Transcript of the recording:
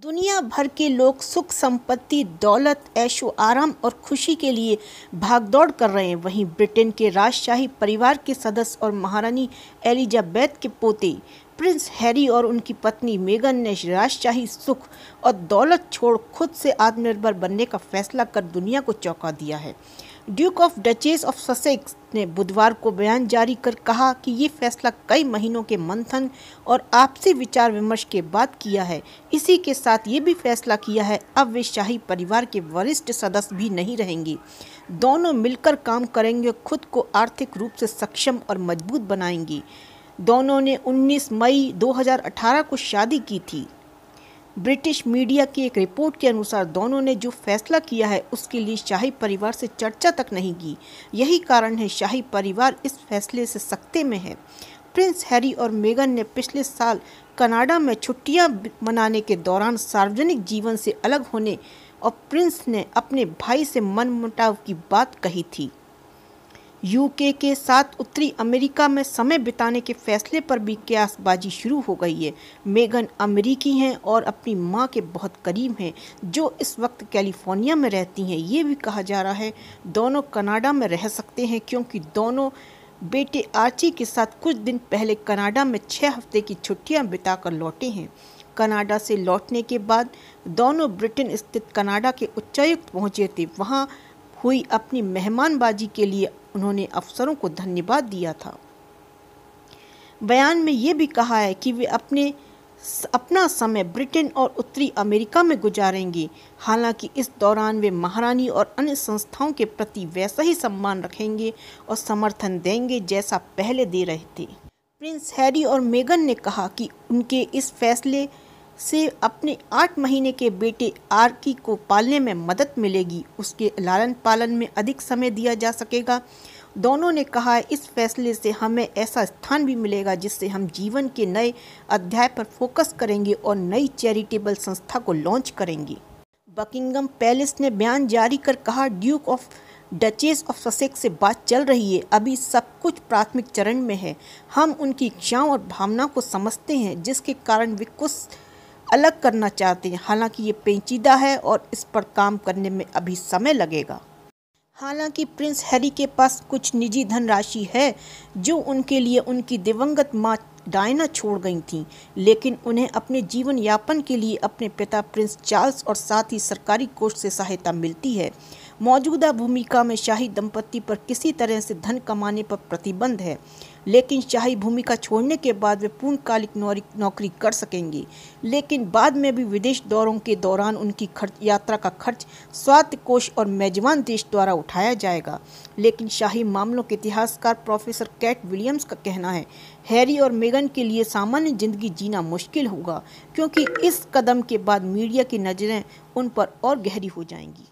दुनिया भर के लोग सुख संपत्ति दौलत ऐशो आराम और खुशी के लिए भागदौड़ कर रहे हैं वहीं ब्रिटेन के राजशाही परिवार के सदस्य और महारानी एलिजाबैथ के पोते प्रिंस हैरी और उनकी पत्नी मेगन ने राजशाही सुख और दौलत छोड़ खुद से आत्मनिर्भर बनने का फैसला कर दुनिया को चौंका दिया है duke of duchess of Sussex ने बुधवार को बयान जारी कर कहा कि ये फैसला कई महीनों के मंथन और आपसी विचार विमर्श के बाद किया है इसी के साथ ये भी फैसला किया है अब वे शाही परिवार के वरिष्ठ सदस्य भी नहीं रहेंगी दोनों मिलकर काम करेंगे और खुद को आर्थिक रूप से सक्षम और मजबूत बनाएंगी दोनों ने 19 मई 2018 को शादी की थी ब्रिटिश मीडिया की एक रिपोर्ट के अनुसार दोनों ने जो फैसला किया है उसके लिए शाही परिवार से चर्चा तक नहीं की यही कारण है शाही परिवार इस फैसले से सख्ते में है प्रिंस हैरी और मेगन ने पिछले साल कनाडा में छुट्टियां मनाने के दौरान सार्वजनिक जीवन से अलग होने और प्रिंस ने अपने भाई से मनमुटाव की बात कही थी यूके के साथ उत्तरी अमेरिका में समय बिताने के फैसले पर भी क्यासबाजी शुरू हो गई है मेगन अमेरिकी हैं और अपनी मां के बहुत करीब हैं जो इस वक्त कैलिफोर्निया में रहती हैं ये भी कहा जा रहा है दोनों कनाडा में रह सकते हैं क्योंकि दोनों बेटे आर्ची के साथ कुछ दिन पहले कनाडा में छः हफ्ते की छुट्टियाँ बिताकर लौटे हैं कनाडा से लौटने के बाद दोनों ब्रिटेन स्थित कनाडा के उच्चायुक्त पहुँचे थे वहाँ हुई अपनी मेहमानबाजी के लिए उन्होंने अफसरों को धन्यवाद दिया था बयान में ये भी कहा है कि वे अपने अपना समय ब्रिटेन और उत्तरी अमेरिका में गुजारेंगे हालांकि इस दौरान वे महारानी और अन्य संस्थाओं के प्रति वैसा ही सम्मान रखेंगे और समर्थन देंगे जैसा पहले दे रहे थे प्रिंस हैरी और मेगन ने कहा कि उनके इस फैसले से अपने आठ महीने के बेटे आरकी को पालने में मदद मिलेगी उसके लालन पालन में अधिक समय दिया जा सकेगा दोनों ने कहा इस फैसले से हमें ऐसा स्थान भी मिलेगा जिससे हम जीवन के नए अध्याय पर फोकस करेंगे और नई चैरिटेबल संस्था को लॉन्च करेंगे बकिंगम पैलेस ने बयान जारी कर कहा duke of duchess of Sussex से बात चल रही है अभी सब कुछ प्राथमिक चरण में है हम उनकी इच्छाओं और भावना को समझते हैं जिसके कारण वे कुछ अलग करना चाहते हैं हालांकि ये पेचीदा है और इस पर काम करने में अभी समय लगेगा हालांकि प्रिंस हैरी के पास कुछ निजी धनराशि है जो उनके लिए उनकी दिवंगत माँ डायना छोड़ गई थीं लेकिन उन्हें अपने जीवन यापन के लिए अपने पिता प्रिंस चार्ल्स और साथ ही सरकारी कोष से सहायता मिलती है मौजूदा भूमिका में शाही दंपति पर किसी तरह से धन कमाने पर प्रतिबंध है लेकिन शाही भूमिका छोड़ने के बाद वे पूर्णकालिक नौकरी कर सकेंगी लेकिन बाद में भी विदेश दौरों के दौरान उनकी खर्च यात्रा का खर्च स्वास्थ्य कोष और मेजबान देश द्वारा उठाया जाएगा लेकिन शाही मामलों के इतिहासकार प्रोफेसर कैट विलियम्स का कहना है हैरी और मेगन के लिए सामान्य ज़िंदगी जीना मुश्किल होगा क्योंकि इस कदम के बाद मीडिया की नज़रें उन पर और गहरी हो जाएंगी